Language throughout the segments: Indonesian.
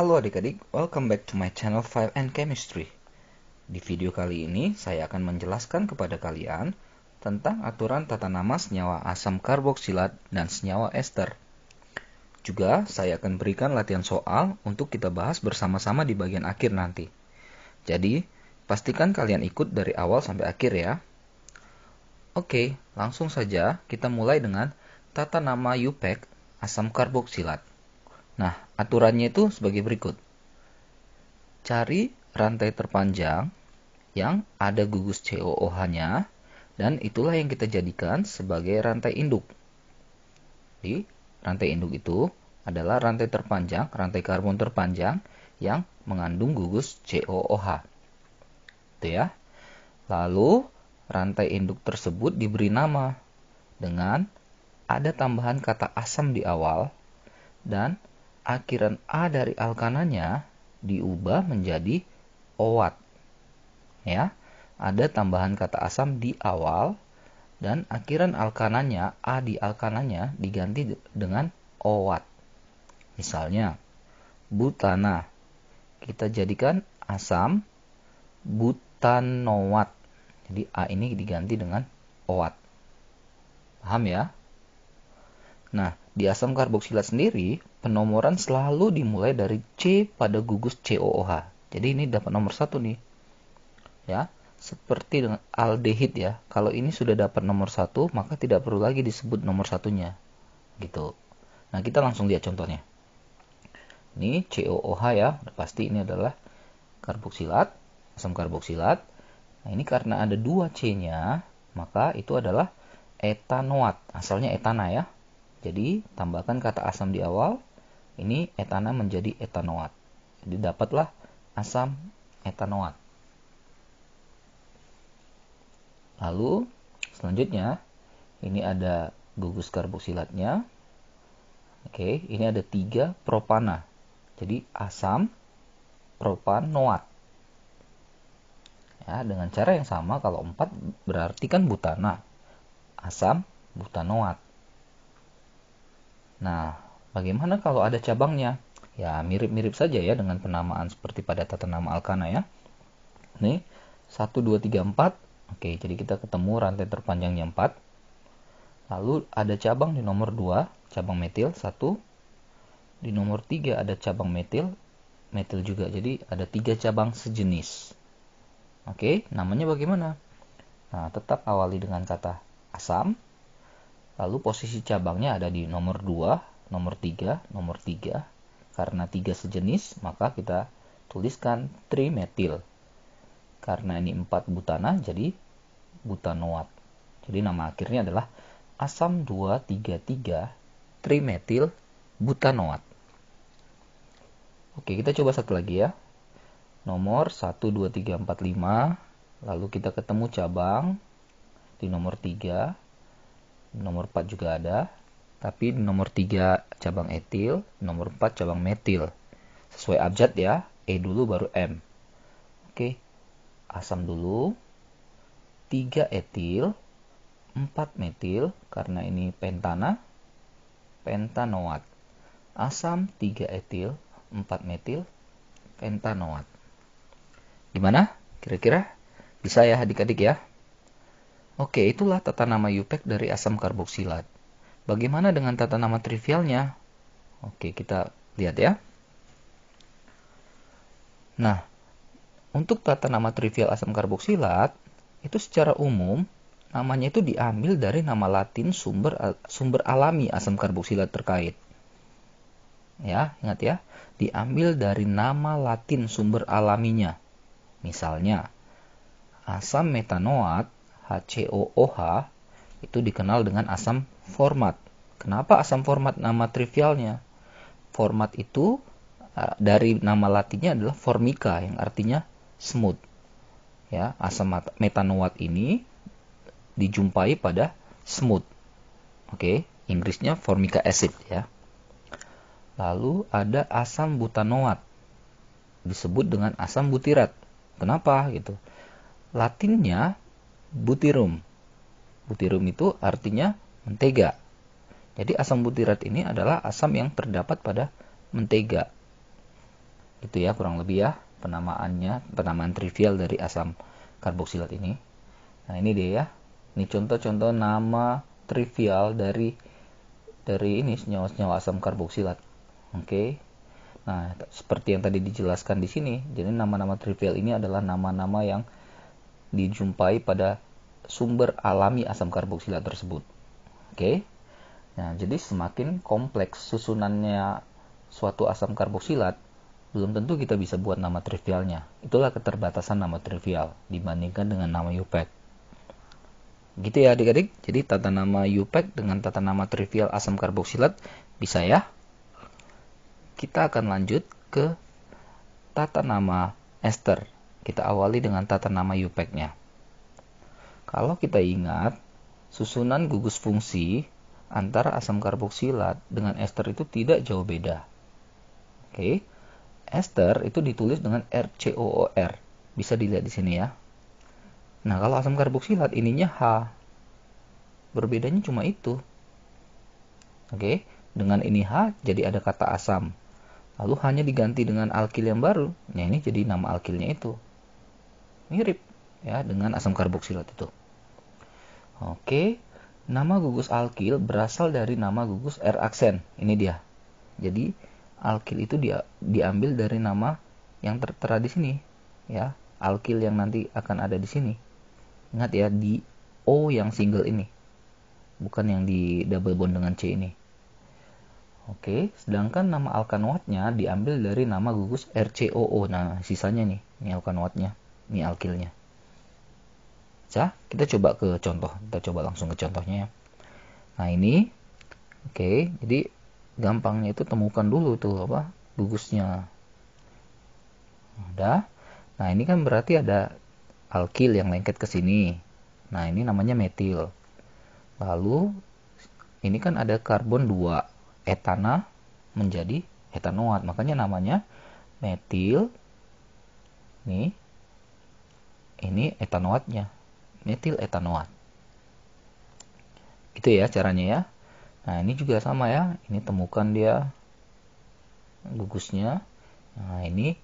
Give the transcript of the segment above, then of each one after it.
Halo adik-adik, welcome back to my channel 5 N Chemistry. Di video kali ini, saya akan menjelaskan kepada kalian tentang aturan tata nama senyawa asam karboksilat dan senyawa ester. Juga, saya akan berikan latihan soal untuk kita bahas bersama-sama di bagian akhir nanti. Jadi, pastikan kalian ikut dari awal sampai akhir ya. Oke, langsung saja kita mulai dengan tata nama UPEC asam karboksilat. Nah, aturannya itu sebagai berikut. Cari rantai terpanjang yang ada gugus COOH-nya dan itulah yang kita jadikan sebagai rantai induk. Di rantai induk itu adalah rantai terpanjang, rantai karbon terpanjang yang mengandung gugus COOH. Itu ya. Lalu rantai induk tersebut diberi nama dengan ada tambahan kata asam di awal dan akhiran A dari alkananya diubah menjadi OAT. Ya, ada tambahan kata asam di awal dan akhiran alkananya A di alkananya diganti dengan OAT. Misalnya, butana kita jadikan asam butanoat. Jadi A ini diganti dengan OAT. Paham ya? Nah, di asam karboksilat sendiri penomoran selalu dimulai dari C pada gugus COOH. Jadi ini dapat nomor satu nih. Ya, seperti dengan aldehid ya. Kalau ini sudah dapat nomor satu, maka tidak perlu lagi disebut nomor satunya. Gitu. Nah, kita langsung lihat contohnya. Ini COOH ya, pasti ini adalah karboksilat, asam karboksilat. Nah, ini karena ada dua C-nya, maka itu adalah etanoat. Asalnya etana ya. Jadi, tambahkan kata asam di awal, ini etana menjadi etanoat. Jadi dapatlah asam etanoat. Lalu selanjutnya ini ada gugus karboksilatnya. Oke, ini ada tiga propana. Jadi asam propanoat. Ya, dengan cara yang sama kalau empat berarti kan butana. Asam butanoat. Nah, Bagaimana kalau ada cabangnya? Ya, mirip-mirip saja ya dengan penamaan seperti pada tata nama alkana ya. Nih, 1, 2, 3, 4. Oke, jadi kita ketemu rantai terpanjangnya 4. Lalu ada cabang di nomor 2, cabang metil 1. Di nomor 3 ada cabang metil, metil juga. Jadi ada tiga cabang sejenis. Oke, namanya bagaimana? Nah, tetap awali dengan kata asam. Lalu posisi cabangnya ada di nomor 2, nomor 3, nomor 3. Karena 3 sejenis, maka kita tuliskan trimetil. Karena ini 4 butana, jadi butanoat. Jadi nama akhirnya adalah asam 233 trimetil butanoat. Oke, kita coba satu lagi ya. Nomor 1, 2, 3, 4, 5. Lalu kita ketemu cabang di nomor 3. Nomor 4 juga ada tapi nomor 3 cabang etil, nomor 4 cabang metil. Sesuai abjad ya, E dulu baru M. Oke, asam dulu. 3 etil, 4 metil, karena ini pentana, pentanoat. Asam 3 etil, 4 metil, pentanoat. Gimana? Kira-kira bisa ya adik-adik ya? Oke, itulah tata nama Yupek dari asam karboksilat. Bagaimana dengan tata nama trivialnya? Oke, kita lihat ya. Nah, untuk tata nama trivial asam karboksilat, itu secara umum namanya itu diambil dari nama latin sumber sumber alami asam karboksilat terkait. Ya, ingat ya, diambil dari nama latin sumber alaminya. Misalnya, asam metanoat HCOOH itu dikenal dengan asam format. Kenapa asam format nama trivialnya? Format itu eh, dari nama latinnya adalah formica yang artinya smooth. Ya, asam metanoat ini dijumpai pada smooth, Oke, Inggrisnya formica acid ya. Lalu ada asam butanoat disebut dengan asam butirat. Kenapa gitu? Latinnya butirum Butirum itu artinya mentega. Jadi asam butirat ini adalah asam yang terdapat pada mentega. Itu ya kurang lebih ya penamaannya, penamaan trivial dari asam karboksilat ini. Nah, ini dia ya. Ini contoh-contoh nama trivial dari dari ini senyawa-senyawa asam karboksilat. Oke. Okay. Nah, seperti yang tadi dijelaskan di sini, jadi nama-nama trivial ini adalah nama-nama yang dijumpai pada sumber alami asam karboksilat tersebut. Oke. Okay? Nah, jadi semakin kompleks susunannya suatu asam karboksilat, belum tentu kita bisa buat nama trivialnya. Itulah keterbatasan nama trivial dibandingkan dengan nama UPEC. Gitu ya adik-adik. Jadi tata nama UPEC dengan tata nama trivial asam karboksilat bisa ya. Kita akan lanjut ke tata nama ester. Kita awali dengan tata nama UPEC-nya. Kalau kita ingat, susunan gugus fungsi antara asam karboksilat dengan ester itu tidak jauh beda. Oke. Ester itu ditulis dengan RCOOR. Bisa dilihat di sini ya. Nah, kalau asam karboksilat ininya H. Berbedanya cuma itu. Oke, dengan ini H jadi ada kata asam. Lalu hanya diganti dengan alkil yang baru. Nah, ini jadi nama alkilnya itu. Mirip ya dengan asam karboksilat itu. Oke, nama gugus alkil berasal dari nama gugus R aksen. Ini dia. Jadi alkil itu dia diambil dari nama yang tertera di sini, ya. Alkil yang nanti akan ada di sini. Ingat ya di O yang single ini. Bukan yang di double bond dengan C ini. Oke, sedangkan nama alkanoatnya diambil dari nama gugus RCOO. Nah, sisanya nih, ini alkanoatnya, ini alkilnya kita coba ke contoh. Kita coba langsung ke contohnya ya. Nah, ini oke, okay, jadi gampangnya itu temukan dulu tuh apa gugusnya. Udah. Nah, ini kan berarti ada alkil yang lengket ke sini. Nah, ini namanya metil. Lalu ini kan ada karbon 2 etana menjadi etanoat. Makanya namanya metil nih ini etanoatnya metil etanoat. Gitu ya caranya ya. Nah, ini juga sama ya. Ini temukan dia gugusnya. Nah, ini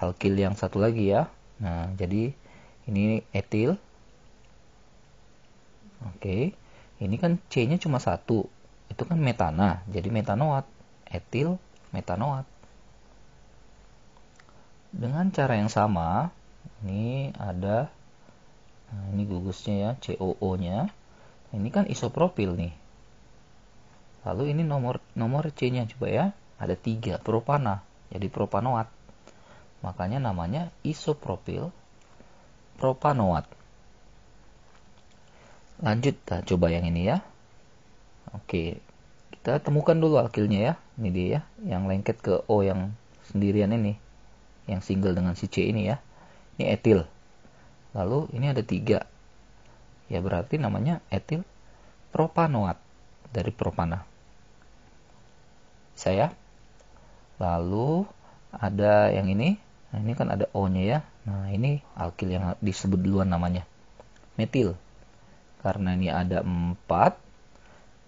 alkil yang satu lagi ya. Nah, jadi ini etil. Oke. Ini kan C-nya cuma satu. Itu kan metana. Jadi metanoat. Etil metanoat. Dengan cara yang sama, ini ada Nah, ini gugusnya ya, COO-nya. Nah, ini kan isopropil nih. Lalu ini nomor nomor C-nya coba ya. Ada tiga propana, jadi propanoat. Makanya namanya isopropil propanoat. Lanjut, kita coba yang ini ya. Oke, kita temukan dulu alkilnya ya. Ini dia ya, yang lengket ke O yang sendirian ini. Yang single dengan si C ini ya. Ini etil lalu ini ada tiga ya berarti namanya etil propanoat dari propana saya lalu ada yang ini nah ini kan ada O nya ya nah ini alkil yang disebut duluan namanya metil karena ini ada empat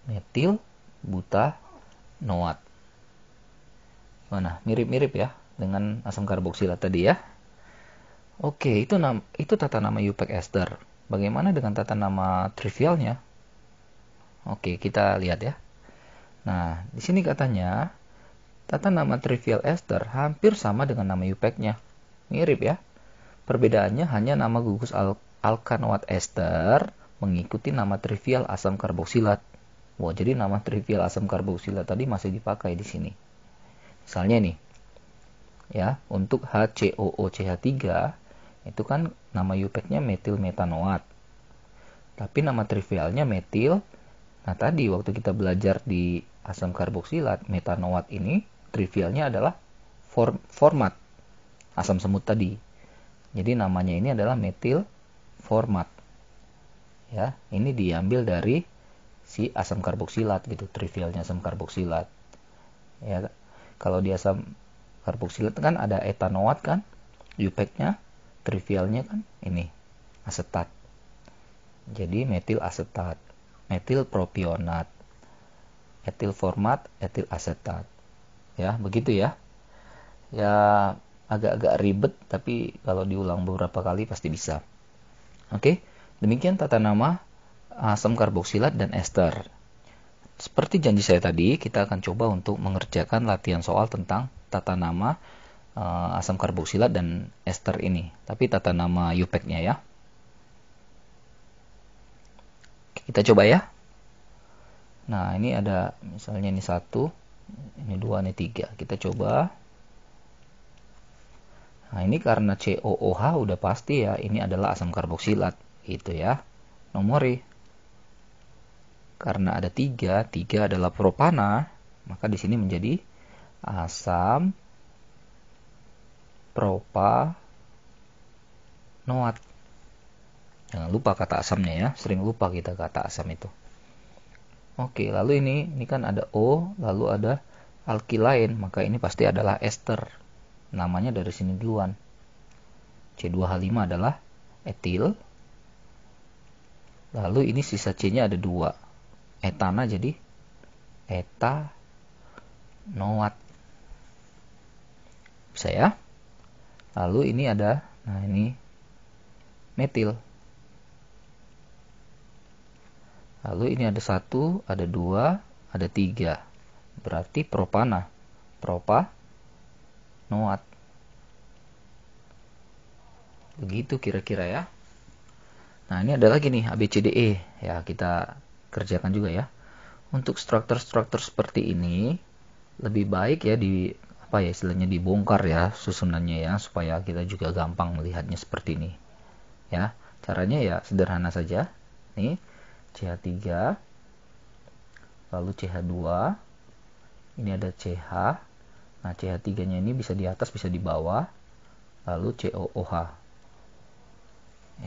metil buta noat mana mirip-mirip ya dengan asam karboksilat tadi ya Oke, itu nam itu tata nama Yupek Esther. Bagaimana dengan tata nama trivialnya? Oke, kita lihat ya. Nah, di sini katanya tata nama trivial Esther hampir sama dengan nama Yupeknya. Mirip ya. Perbedaannya hanya nama gugus al alkanoat ester mengikuti nama trivial asam karboksilat. Wah, jadi nama trivial asam karboksilat tadi masih dipakai di sini. Misalnya nih, ya, untuk HCOOCH3 itu kan nama yupeknya metil metanoat. Tapi nama trivialnya metil. Nah tadi waktu kita belajar di asam karboksilat, metanoat ini trivialnya adalah form, format asam semut tadi. Jadi namanya ini adalah metil format. Ya, ini diambil dari si asam karboksilat gitu, trivialnya asam karboksilat. Ya, kalau di asam karboksilat kan ada etanoat kan, yupeknya trivialnya kan ini asetat. Jadi metil asetat, metil propionat, etil format, etil asetat. Ya, begitu ya. Ya agak-agak ribet tapi kalau diulang beberapa kali pasti bisa. Oke, demikian tata nama eh, asam karboksilat dan ester. Seperti janji saya tadi, kita akan coba untuk mengerjakan latihan soal tentang tata nama uh, asam karboksilat dan ester ini. Tapi tata nama UPEC-nya ya. Kita coba ya. Nah, ini ada misalnya ini satu, ini dua, ini tiga. Kita coba. Nah, ini karena COOH udah pasti ya, ini adalah asam karboksilat. itu ya. Nomori. Karena ada tiga, tiga adalah propana, maka di sini menjadi asam propa noat. Jangan lupa kata asamnya ya, sering lupa kita kata asam itu. Oke, lalu ini ini kan ada O, lalu ada alkil lain, maka ini pasti adalah ester. Namanya dari sini duluan. C2H5 adalah etil. Lalu ini sisa C-nya ada dua. Etana jadi eta noat. Bisa ya? Lalu ini ada, nah ini metil. Lalu ini ada satu, ada dua, ada tiga. Berarti propana. Propa, noat. Begitu kira-kira ya. Nah ini ada lagi nih ABCDE. Ya kita kerjakan juga ya. Untuk struktur-struktur seperti ini, lebih baik ya di apa ya istilahnya dibongkar ya susunannya ya supaya kita juga gampang melihatnya seperti ini ya caranya ya sederhana saja nih CH3 lalu CH2 ini ada CH nah CH3 nya ini bisa di atas bisa di bawah lalu COOH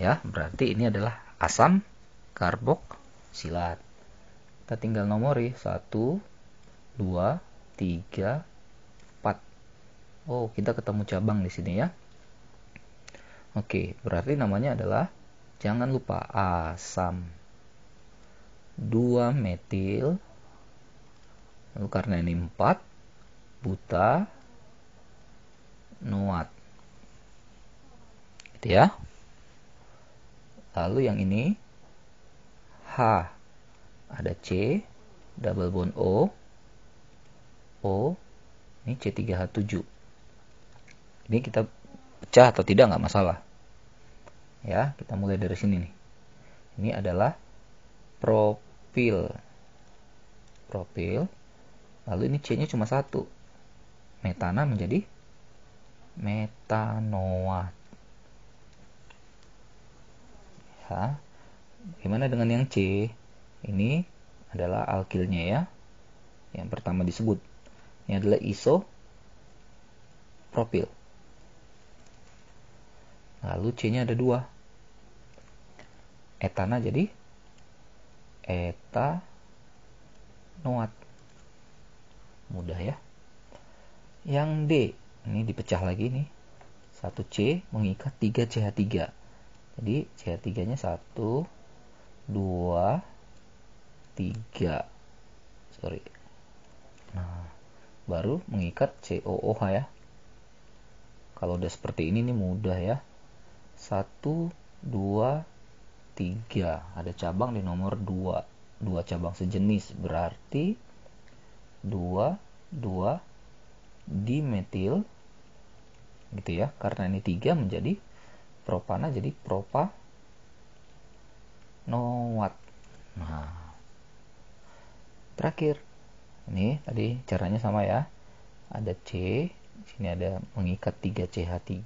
ya berarti ini adalah asam karboksilat kita tinggal nomori 1 2 3 Oh, kita ketemu cabang di sini ya. Oke, berarti namanya adalah jangan lupa asam 2 metil lalu karena ini 4 buta noat. Gitu ya. Lalu yang ini H ada C double bond O O ini C3H7 ini kita pecah atau tidak nggak masalah ya kita mulai dari sini nih ini adalah profil profil lalu ini C nya cuma satu metana menjadi metanoat ya gimana dengan yang C ini adalah alkilnya ya yang pertama disebut ini adalah iso isopropil lalu C-nya ada dua. Etana jadi etanoat, Mudah ya. Yang D, ini dipecah lagi nih. 1C mengikat 3 CH3. Jadi CH3-nya 1, 2, 3. Sorry. Nah, baru mengikat COOH ya. Kalau udah seperti ini nih mudah ya. 1, 2, 3. Ada cabang di nomor 2. 2 cabang sejenis berarti 2, 2 dimetil gitu ya. Karena ini 3 menjadi propana jadi propa nowat. Nah. Terakhir. Ini tadi caranya sama ya. Ada C, sini ada mengikat 3CH3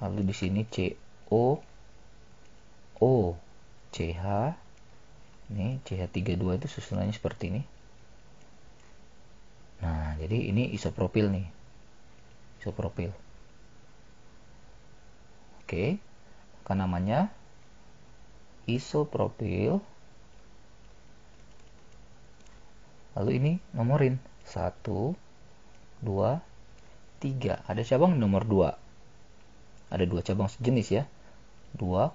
lalu di sini CO O CH ini CH32 itu susunannya seperti ini nah jadi ini isopropil nih isopropil oke maka namanya isopropil lalu ini nomorin 1 2 3 ada cabang nomor 2 ada dua cabang sejenis ya 2,2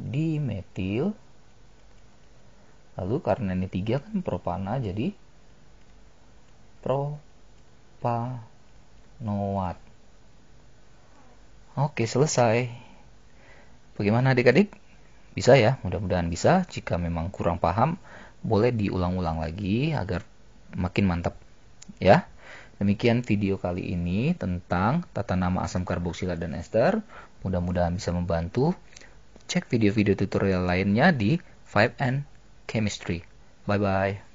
dimetil lalu karena ini tiga kan propana jadi propanoat oke selesai bagaimana adik-adik bisa ya mudah-mudahan bisa jika memang kurang paham boleh diulang-ulang lagi agar makin mantap ya Demikian video kali ini tentang tata nama asam karboksilat dan ester. Mudah-mudahan bisa membantu. Cek video-video tutorial lainnya di 5N Chemistry. Bye-bye.